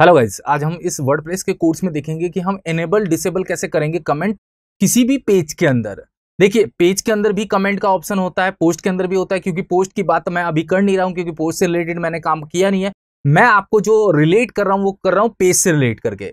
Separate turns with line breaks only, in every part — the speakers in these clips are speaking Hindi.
हेलो गाइज आज हम इस वर्ड के कोर्स में देखेंगे कि हम एनेबल डिसेबल कैसे करेंगे कमेंट किसी भी पेज के अंदर देखिए पेज के अंदर भी कमेंट का ऑप्शन होता है पोस्ट के अंदर भी होता है क्योंकि पोस्ट की बात मैं अभी कर नहीं रहा हूँ क्योंकि पोस्ट से रिलेटेड मैंने काम किया नहीं है मैं आपको जो रिलेट कर रहा हूँ वो कर रहा हूँ पेज से रिलेट करके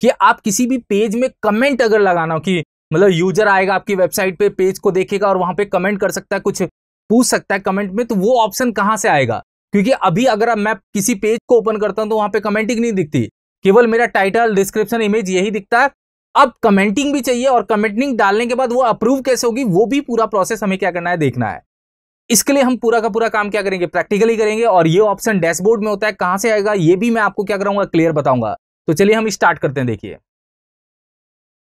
कि आप किसी भी पेज में कमेंट अगर लगाना हो कि मतलब यूजर आएगा आपकी वेबसाइट पे पेज को देखेगा और वहां पर कमेंट कर सकता है कुछ पूछ सकता है कमेंट में तो वो ऑप्शन कहाँ से आएगा क्योंकि अभी अगर मैं किसी पेज को ओपन करता हूं तो वहां पे कमेंटिंग नहीं दिखती केवल मेरा टाइटल डिस्क्रिप्शन इमेज यही दिखता है अब कमेंटिंग भी चाहिए और कमेंटिंग डालने के बाद वो अप्रूव कैसे होगी वो भी पूरा प्रोसेस हमें क्या करना है देखना है इसके लिए हम पूरा का पूरा काम क्या करेंगे प्रैक्टिकली करेंगे और ये ऑप्शन डैशबोर्ड में होता है कहां से आएगा ये भी मैं आपको क्या कराऊंगा क्लियर बताऊंगा तो चलिए हम स्टार्ट करते हैं देखिए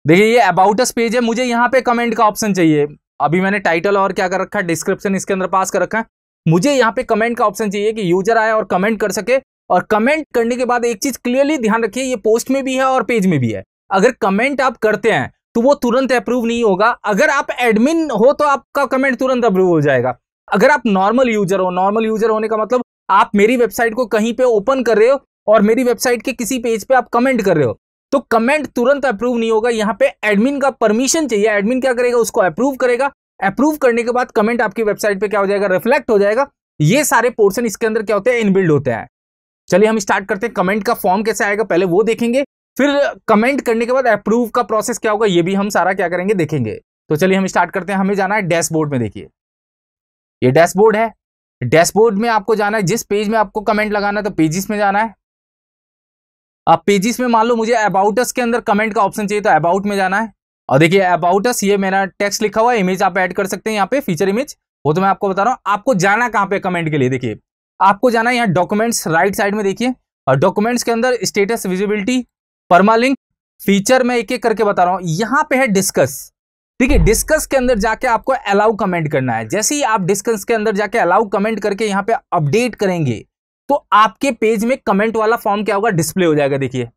देखिए ये अबाउट अस पेज है मुझे यहाँ पे कमेंट का ऑप्शन चाहिए अभी मैंने टाइटल और क्या कर रखा है डिस्क्रिप्शन इसके अंदर पास कर रखा है मुझे यहाँ पे कमेंट का ऑप्शन चाहिए कि यूजर आए और कमेंट कर सके और कमेंट करने के बाद एक चीज क्लियरली ध्यान रखिए ये पोस्ट में भी है और पेज में भी है अगर कमेंट आप करते हैं तो वो तुरंत अप्रूव नहीं होगा अगर आप एडमिन हो तो आपका कमेंट तुरंत अप्रूव हो जाएगा अगर आप नॉर्मल यूजर हो नॉर्मल यूजर होने का मतलब आप मेरी वेबसाइट को कहीं पे ओपन कर रहे हो और मेरी वेबसाइट के किसी पेज पे आप कमेंट कर रहे हो तो कमेंट तुरंत अप्रूव नहीं होगा यहाँ पे एडमिन का परमिशन चाहिए एडमिन क्या करेगा उसको अप्रूव करेगा अप्रूव करने के बाद कमेंट आपकी वेबसाइट पे क्या हो जाएगा रिफ्लेक्ट हो जाएगा ये सारे पोर्सन इसके अंदर क्या होते हैं इनबिल्ड होते हैं चलिए हम स्टार्ट करते हैं कमेंट का फॉर्म कैसे आएगा पहले वो देखेंगे फिर कमेंट करने के बाद अप्रूव का प्रोसेस क्या होगा ये भी हम सारा क्या करेंगे देखेंगे तो चलिए हम स्टार्ट करते हैं हमें जाना है डैशबोर्ड में देखिए ये डैशबोर्ड है डैशबोर्ड में आपको जाना है जिस पेज में आपको कमेंट लगाना है तो पेजिस में जाना है आप पेजिस में मान लो मुझे अबाउटस के अंदर कमेंट का ऑप्शन चाहिए तो अबाउट में जाना है और देखिए अबाउट अस ये मेरा टेक्स्ट लिखा हुआ इमेज आप ऐड कर सकते हैं यहाँ पे फीचर इमेज वो तो मैं आपको बता रहा हूँ आपको जाना कहाँ पे कमेंट के लिए देखिए आपको जाना यहाँ डॉक्यूमेंट्स राइट साइड में देखिए और डॉक्यूमेंट्स के अंदर स्टेटस विजिबिलिटी परमालिंक फीचर में एक एक करके बता रहा हूँ यहाँ पे है डिस्कस ठीक है डिस्कस के अंदर जाके आपको अलाउ कमेंट करना है जैसे ही आप डिस्कस के अंदर जाके अलाउ कमेंट करके यहाँ पे अपडेट करेंगे तो आपके पेज में कमेंट वाला फॉर्म क्या होगा डिस्प्ले हो जाएगा देखिए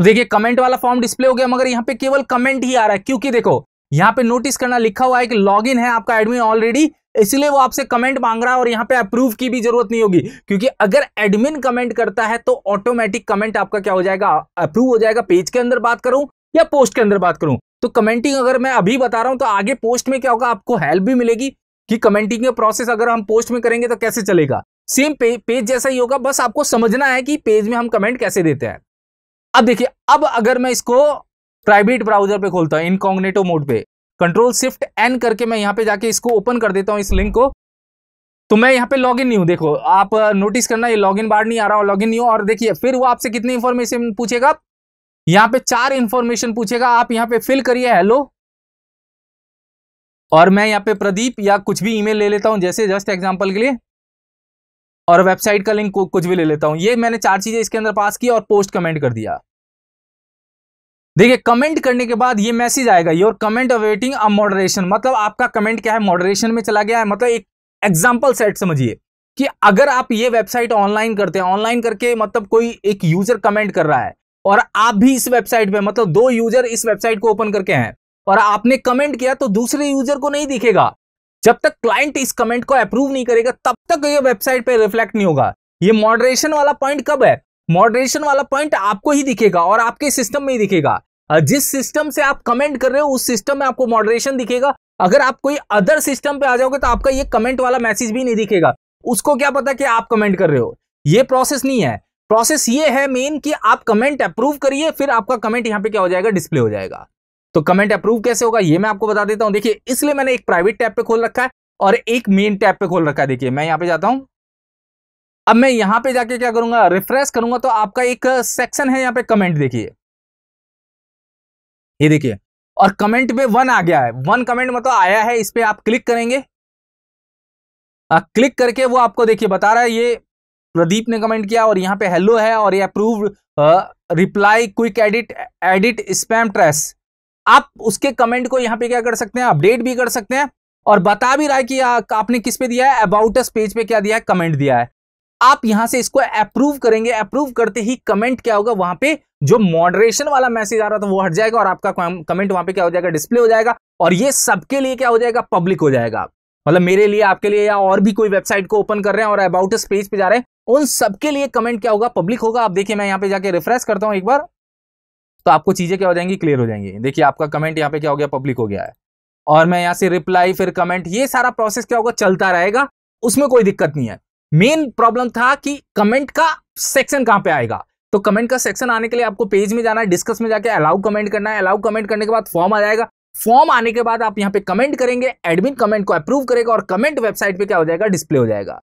अब देखिए कमेंट वाला फॉर्म डिस्प्ले हो गया मगर यहाँ पे केवल कमेंट ही आ रहा है क्योंकि देखो यहाँ पे नोटिस करना लिखा हुआ है कि लॉगिन है आपका एडमिन ऑलरेडी इसलिए वो आपसे कमेंट मांग रहा है और यहाँ पे अप्रूव की भी जरूरत नहीं होगी क्योंकि अगर एडमिन कमेंट करता है तो ऑटोमेटिक कमेंट आपका क्या हो जाएगा अप्रूव हो जाएगा पेज के अंदर बात करूं या पोस्ट के अंदर बात करूं तो कमेंटिंग अगर मैं अभी बता रहा हूं तो आगे पोस्ट में क्या होगा आपको हेल्प भी मिलेगी कि कमेंटिंग का प्रोसेस अगर हम पोस्ट में करेंगे तो कैसे चलेगा सेम पेज जैसा ही होगा बस आपको समझना है कि पेज में हम कमेंट कैसे देते हैं अब देखिए अब अगर मैं इसको प्राइवेट ब्राउजर पे खोलता हूं इनकॉग्नेटो मोड पे कंट्रोल शिफ्ट एन करके मैं यहां पे जाके इसको ओपन कर देता हूं इस लिंक को तो मैं यहां पे लॉगिन नहीं हूं देखो आप नोटिस करना ये लॉगिन बार नहीं आ रहा लॉगिन नहीं हो और देखिए फिर वो आपसे कितनी इंफॉर्मेशन पूछेगा यहां पे चार इन्फॉर्मेशन पूछेगा आप यहां पे फिल करिए हेलो और मैं यहां पे प्रदीप या कुछ भी ईमेल ले लेता हूं जैसे जस्ट एग्जाम्पल के लिए और वेबसाइट का लिंक कुछ भी ले लेता हूं ये मैंने चार चीजें इसके अंदर पास की और पोस्ट कमेंट कर दिया देखिए कमेंट करने के बाद ये मैसेज आएगा your comment awaiting a moderation मतलब आपका कमेंट क्या है मॉडरेशन में चला गया है मतलब एक एग्जाम्पल सेट समझिए कि अगर आप ये वेबसाइट ऑनलाइन करते हैं ऑनलाइन करके मतलब कोई एक यूजर कमेंट कर रहा है और आप भी इस वेबसाइट पे मतलब दो यूजर इस वेबसाइट को ओपन करके हैं और आपने कमेंट किया तो दूसरे यूजर को नहीं दिखेगा जब तक क्लाइंट इस कमेंट को अप्रूव नहीं करेगा तब तक ये वेबसाइट पे रिफ्लेक्ट नहीं होगा ये मॉडरेशन वाला पॉइंट कब है मॉडरेशन वाला पॉइंट आपको ही दिखेगा और आपके सिस्टम में ही दिखेगा जिस सिस्टम से आप कमेंट कर रहे हो उस सिस्टम में आपको मॉडरेशन दिखेगा अगर आप कोई अदर सिस्टम पे आ जाओगे तो आपका ये कमेंट वाला मैसेज भी नहीं दिखेगा उसको क्या पता कि आप कमेंट कर रहे हो ये प्रोसेस नहीं है प्रोसेस ये है मेन कि आप कमेंट अप्रूव करिए फिर आपका कमेंट यहाँ पे क्या हो जाएगा डिस्प्ले हो जाएगा तो कमेंट अप्रूव कैसे होगा ये मैं आपको बता देता हूं देखिए इसलिए मैंने एक प्राइवेट टैब पे खोल रखा है और एक मेन टैब पे खोल रखा है देखिए मैं यहाँ पे जाता हूं अब मैं यहाँ पे जाके क्या करूंगा रिफ्रेश करूंगा तो आपका एक सेक्शन है यहाँ पे कमेंट देखिए ये देखिए और कमेंट पे वन आ गया है वन कमेंट मतलब आया है इस पर आप क्लिक करेंगे आ, क्लिक करके वो आपको देखिए बता रहा है ये प्रदीप ने कमेंट किया और यहाँ पे हेलो है और ये approve reply quick edit edit spam trash आप उसके कमेंट को यहाँ पे क्या कर सकते हैं अपडेट भी कर सकते हैं और बता भी रहा है कि आपने किस पे दिया है अबाउट अस पेज पे क्या दिया है कमेंट दिया है आप यहां से इसको अप्रूव करेंगे अप्रूव करते ही कमेंट क्या होगा वहां पे जो मॉडरेशन वाला मैसेज आ रहा था वो हट जाएगा और आपका कमेंट वहां पे क्या हो जाएगा डिस्प्ले हो जाएगा और ये सबके लिए क्या हो जाएगा पब्लिक हो जाएगा मतलब मेरे लिए आपके लिए या और भी कोई वेबसाइट को ओपन कर रहे हैं और अबाउट अस पेज पे जा रहे हैं उन सबके लिए कमेंट क्या होगा पब्लिक होगा आप देखिए मैं यहाँ पे जाके रिफ्रेश करता हूँ एक बार तो आपको चीज़ें क्या हो जाएंगी क्लियर हो जाएंगी देखिए आपका कमेंट यहाँ पे क्या हो गया पब्लिक हो गया है और मैं यहाँ से रिप्लाई फिर कमेंट ये सारा प्रोसेस क्या होगा चलता रहेगा उसमें कोई दिक्कत नहीं है मेन प्रॉब्लम था कि कमेंट का सेक्शन कहाँ पे आएगा तो कमेंट का सेक्शन आने के लिए आपको पेज में जाना है डिस्कस में जाके अलाउ कमेंट करना है अलाउ कमेंट करने के बाद फॉर्म आ जाएगा फॉर्म आने के बाद आप यहाँ पे कमेंट करेंगे एडमिन कमेंट को अप्रूव करेगा और कमेंट वेबसाइट पे क्या हो जाएगा डिस्प्ले हो जाएगा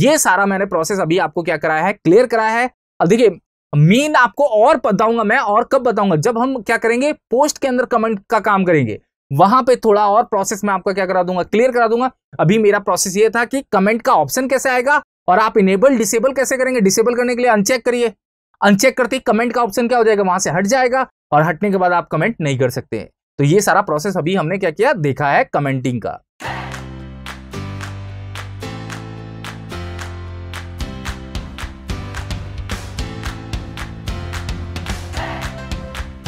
ये सारा मैंने प्रोसेस अभी आपको क्या कराया है क्लियर कराया है अब देखिए मीन आपको और बताऊंगा मैं और कब बताऊंगा जब हम क्या करेंगे पोस्ट के अंदर कमेंट का, काम करेंगे वहां पे थोड़ा और प्रोसेस मैं आपका क्या करा दूंगा क्लियर करा दूंगा अभी मेरा प्रोसेस ये था कि कमेंट का ऑप्शन कैसे आएगा और आप इनेबल डिसेबल कैसे करेंगे डिसेबल करने के लिए अनचेक करिए अनचेक करते ही कमेंट का ऑप्शन क्या हो जाएगा वहां से हट जाएगा और हटने के बाद आप कमेंट नहीं कर सकते तो ये सारा प्रोसेस अभी हमने क्या किया देखा है कमेंटिंग का